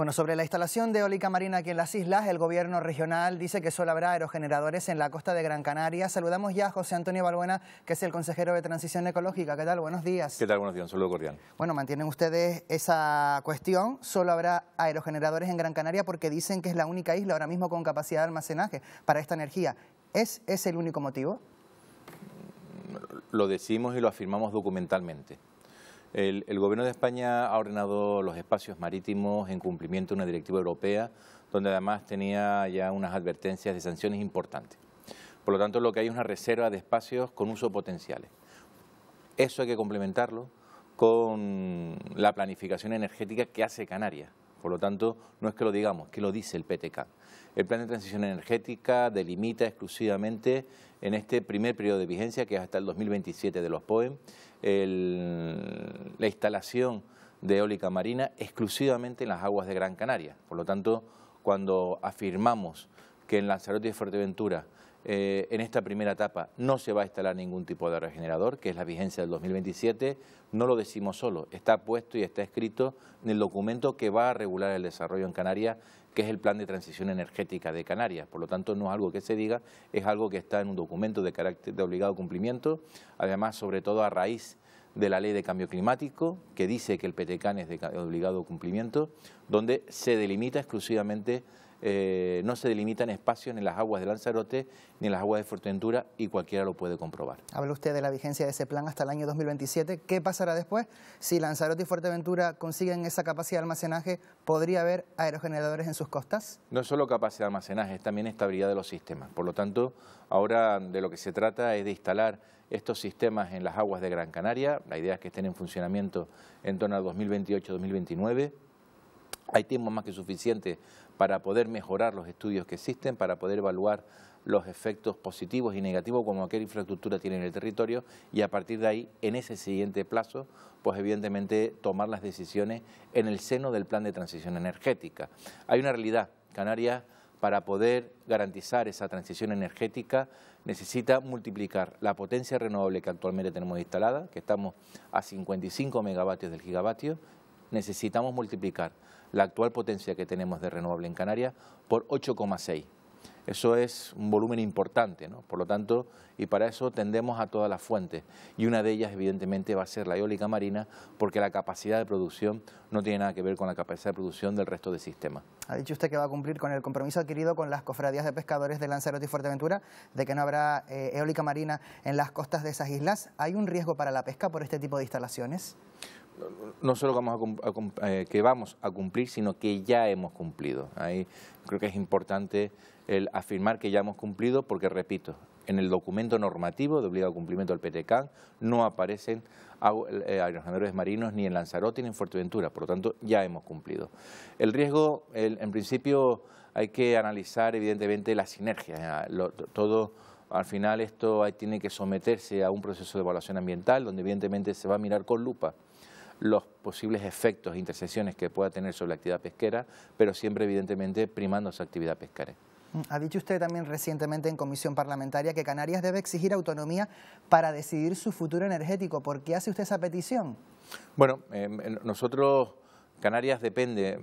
Bueno, sobre la instalación de eólica marina aquí en las islas, el gobierno regional dice que solo habrá aerogeneradores en la costa de Gran Canaria. Saludamos ya a José Antonio Balbuena, que es el consejero de Transición Ecológica. ¿Qué tal? Buenos días. ¿Qué tal? Buenos días. Un saludo cordial. Bueno, mantienen ustedes esa cuestión. Solo habrá aerogeneradores en Gran Canaria porque dicen que es la única isla ahora mismo con capacidad de almacenaje para esta energía. ¿Es ese el único motivo? Lo decimos y lo afirmamos documentalmente. El, Gobierno de España ha ordenado los espacios marítimos en cumplimiento de una directiva europea, donde además tenía ya unas advertencias de sanciones importantes. Por lo tanto, lo que hay es una reserva de espacios con uso potenciales. Eso hay que complementarlo con la planificación energética que hace Canarias. Por lo tanto, no es que lo digamos, que lo dice el PTK. El plan de transición energética delimita exclusivamente en este primer periodo de vigencia, que es hasta el 2027 de los POEM, la instalación de eólica marina exclusivamente en las aguas de Gran Canaria. Por lo tanto, cuando afirmamos que en Lanzarote y Fuerteventura eh, en esta primera etapa no se va a instalar ningún tipo de regenerador, que es la vigencia del 2027, no lo decimos solo, está puesto y está escrito en el documento que va a regular el desarrollo en Canarias, que es el Plan de Transición Energética de Canarias. Por lo tanto, no es algo que se diga, es algo que está en un documento de carácter de obligado cumplimiento, además, sobre todo a raíz de la Ley de Cambio Climático, que dice que el PTCAN es de obligado cumplimiento, donde se delimita exclusivamente eh, no se delimitan espacios en las aguas de Lanzarote ni en las aguas de Fuerteventura y cualquiera lo puede comprobar. Habla usted de la vigencia de ese plan hasta el año 2027. ¿Qué pasará después? Si Lanzarote y Fuerteventura consiguen esa capacidad de almacenaje, ¿podría haber aerogeneradores en sus costas? No es solo capacidad de almacenaje, es también estabilidad de los sistemas. Por lo tanto, ahora de lo que se trata es de instalar estos sistemas en las aguas de Gran Canaria. La idea es que estén en funcionamiento en torno al 2028-2029. Hay tiempo más que suficiente para poder mejorar los estudios que existen, para poder evaluar los efectos positivos y negativos como aquella infraestructura tiene en el territorio y a partir de ahí, en ese siguiente plazo, pues evidentemente tomar las decisiones en el seno del plan de transición energética. Hay una realidad, Canarias para poder garantizar esa transición energética necesita multiplicar la potencia renovable que actualmente tenemos instalada, que estamos a 55 megavatios del gigavatio, necesitamos multiplicar la actual potencia que tenemos de renovable en Canarias por 8,6. Eso es un volumen importante, ¿no? Por lo tanto, y para eso tendemos a todas las fuentes. Y una de ellas, evidentemente, va a ser la eólica marina, porque la capacidad de producción no tiene nada que ver con la capacidad de producción del resto del sistema. Ha dicho usted que va a cumplir con el compromiso adquirido con las cofradías de pescadores de Lanzarote y Fuerteventura, de que no habrá eh, eólica marina en las costas de esas islas. ¿Hay un riesgo para la pesca por este tipo de instalaciones? no solo vamos a, eh, que vamos a cumplir, sino que ya hemos cumplido. Ahí creo que es importante afirmar que ya hemos cumplido porque, repito, en el documento normativo de obligado cumplimiento del PTCAN no aparecen eh, aeronaves marinos ni en Lanzarote ni en Fuerteventura, por lo tanto ya hemos cumplido. El riesgo, en principio, hay que analizar evidentemente las sinergias, todo... Al final esto tiene que someterse a un proceso de evaluación ambiental donde evidentemente se va a mirar con lupa los posibles efectos e intersecciones que pueda tener sobre la actividad pesquera, pero siempre evidentemente primando esa actividad pesquera. Mm, ha dicho usted también recientemente en comisión parlamentaria que Canarias debe exigir autonomía para decidir su futuro energético. ¿Por qué hace usted esa petición? Bueno, em, nosotros, Canarias depende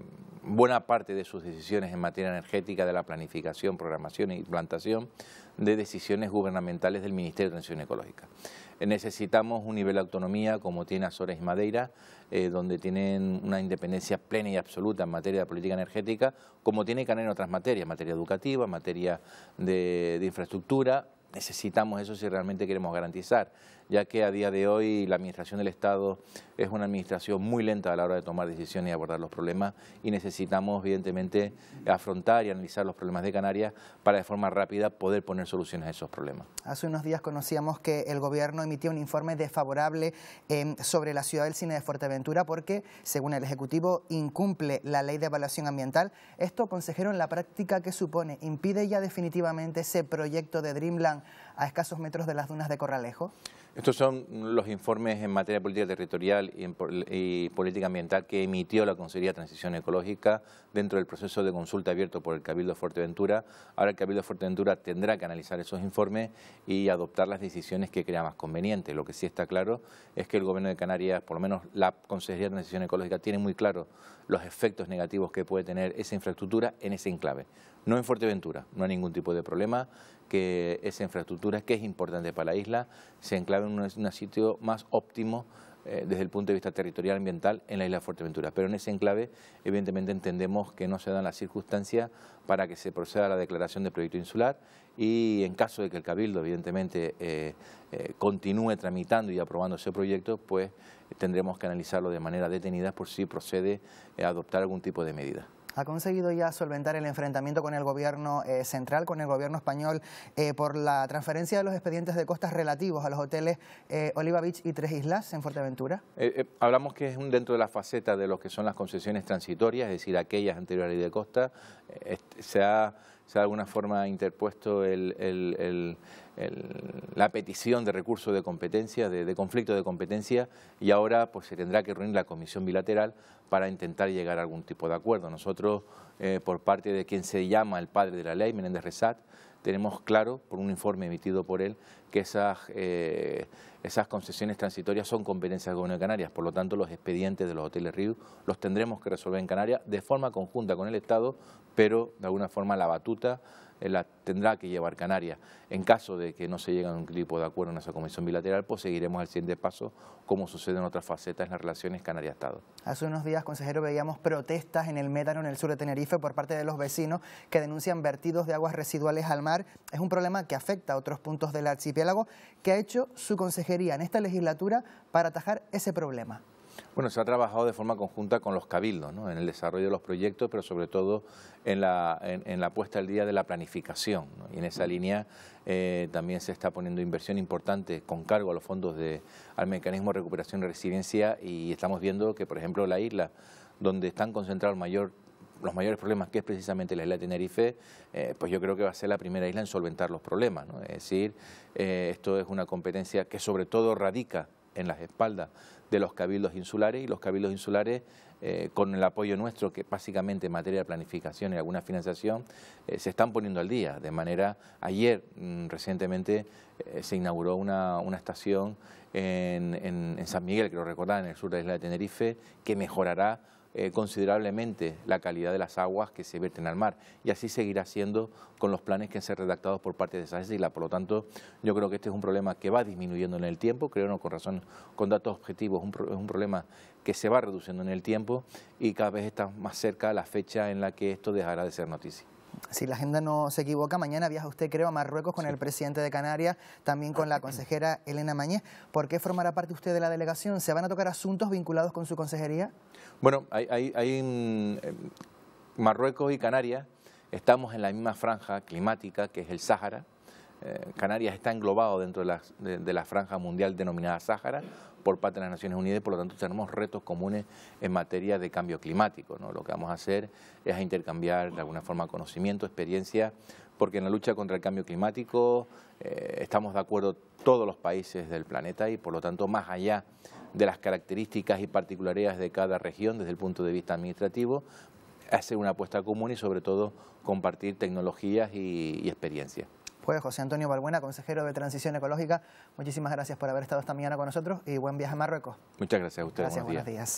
buena parte de sus decisiones en materia energética, de la planificación, programación e implantación de decisiones gubernamentales del Ministerio de Transición Ecológica. Necesitamos un nivel de autonomía como tiene Azores y Madeira, eh, donde tienen una independencia plena y absoluta en materia de política energética, como tiene Canarias en otras materias, materia educativa, materia de infraestructura, necesitamos eso si realmente queremos garantizar ya que a día de hoy la administración del Estado es una administración muy lenta a la hora de tomar decisiones y abordar los problemas y necesitamos evidentemente afrontar y analizar los problemas de Canarias para de forma rápida poder poner soluciones a esos problemas. Hace unos días conocíamos que el gobierno emitía un informe desfavorable em, sobre la ciudad del cine de Fuerteventura porque, según el Ejecutivo, incumple la ley de evaluación ambiental. Esto, consejero, en la práctica que supone, impide ya definitivamente ese proyecto de Dreamland a escasos metros de las dunas de Corralejo? Estos son los informes en materia de política territorial y, política ambiental que emitió la Consejería de Transición Ecológica dentro del proceso de consulta abierto por el Cabildo de Fuerteventura. Ahora el Cabildo de Fuerteventura tendrá que analizar esos informes y adoptar las decisiones que crea más conveniente. Lo que sí está claro es que el Gobierno de Canarias, por lo menos la Consejería de Transición Ecológica, tiene muy claro los efectos negativos que puede tener esa infraestructura en ese enclave. No en Fuerteventura, no hay ningún tipo de problema que esa infraestructura, que es importante para la isla, se enclave en un, sitio más óptimo eh, desde el punto de vista territorial ambiental en la isla de Fuerteventura. Pero en ese enclave, evidentemente, entendemos que no se dan las circunstancias para que se proceda a la declaración de proyecto insular y en caso de que el Cabildo, evidentemente, eh, eh, continúe tramitando y aprobando ese proyecto, pues tendremos que analizarlo de manera detenida por si procede a adoptar algún tipo de medida ha conseguido ya solventar el enfrentamiento con el gobierno eh, central, con el gobierno español, eh, por la transferencia de los expedientes de costas relativos a los hoteles eh, Oliva Beach y Tres Islas en Fuerteventura? hablamos que es un dentro de la faceta de lo que son las concesiones transitorias, es decir, aquellas anteriores de costa, este, se ha se ha de alguna forma interpuesto la petición de recurso de competencia, de, conflicto de competencia, y ahora pues, se tendrá que reunir la comisión bilateral para intentar llegar a algún tipo de acuerdo. Nosotros, eh, por parte de quien se llama el padre de la ley, Menéndez Resat, tenemos claro, por un informe emitido por él, que esas... Eh, esas concesiones transitorias son competencia del Gobierno de Canarias, por lo tanto los expedientes de los hoteles RIU los tendremos que resolver en Canarias de forma conjunta con el Estado, pero de alguna forma la batuta eh, la tendrá que llevar Canarias. En caso de que no se llegue a un clipo de acuerdo en esa comisión bilateral, pues seguiremos al siguiente paso, como sucede en otras facetas en las relaciones Canarias-Estado. Hace unos días, consejero, veíamos protestas en el Métano, en el sur de Tenerife, por parte de los vecinos que denuncian vertidos de aguas residuales al mar. Es un problema que afecta a otros puntos del archipiélago. ¿Qué ha hecho su consejero? en esta legislatura para atajar ese problema? Bueno, se ha trabajado de forma conjunta con los cabildos, en el desarrollo de los proyectos, pero sobre todo en la, en, la puesta al día de la planificación. Y en esa línea eh, también se está poniendo inversión importante con cargo a los fondos de, al mecanismo de recuperación y resiliencia y estamos viendo que, por ejemplo, la isla, donde están concentrados el mayor los mayores problemas, que es precisamente la isla de Tenerife, eh, pues yo creo que va a ser la primera isla en solventar los problemas. Es decir, eh, esto es una competencia que sobre todo radica en las espaldas de los cabildos insulares y los cabildos insulares, eh, con el apoyo nuestro, que básicamente en materia de planificación y alguna financiación, se están poniendo al día. De manera, ayer mm, recientemente se inauguró una, estación en, en, San Miguel, creo recordar, en el sur de la isla de Tenerife, que mejorará eh, considerablemente la calidad de las aguas que se vierten al mar. Y así seguirá siendo con los planes que han sido redactados por parte de esa isla por lo tanto, yo creo que este es un problema que va disminuyendo en el tiempo, creo no con razón, con datos objetivos, es un problema que se va reduciendo en el tiempo y cada vez está más cerca la fecha en la que esto dejará de ser noticia si la agenda no se equivoca, mañana viaja usted, creo, a Marruecos con el presidente de Canarias, también con la ah, consejera Elena Mañez. ¿Por qué formará parte usted de la delegación? ¿Se van a tocar asuntos vinculados con su consejería? Bueno, hay, eh, Marruecos y Canarias, estamos en la misma franja climática que es el Sáhara, eh, Canarias está englobado dentro de la, franja mundial denominada Sáhara por parte de las Naciones Unidas y por lo tanto tenemos retos comunes en materia de cambio climático. Lo que vamos a hacer es intercambiar de alguna forma conocimiento, experiencia, porque en la lucha contra el cambio climático eh, estamos de acuerdo todos los países del planeta y por lo tanto más allá de las características y particularidades de cada región desde el punto de vista administrativo, hacer una apuesta común y sobre todo compartir tecnologías y experiencias. José Antonio Balbuena, consejero de Transición Ecológica. Muchísimas gracias por haber estado esta mañana con nosotros y buen viaje a Marruecos. Muchas gracias a ustedes. Gracias, Buenos días.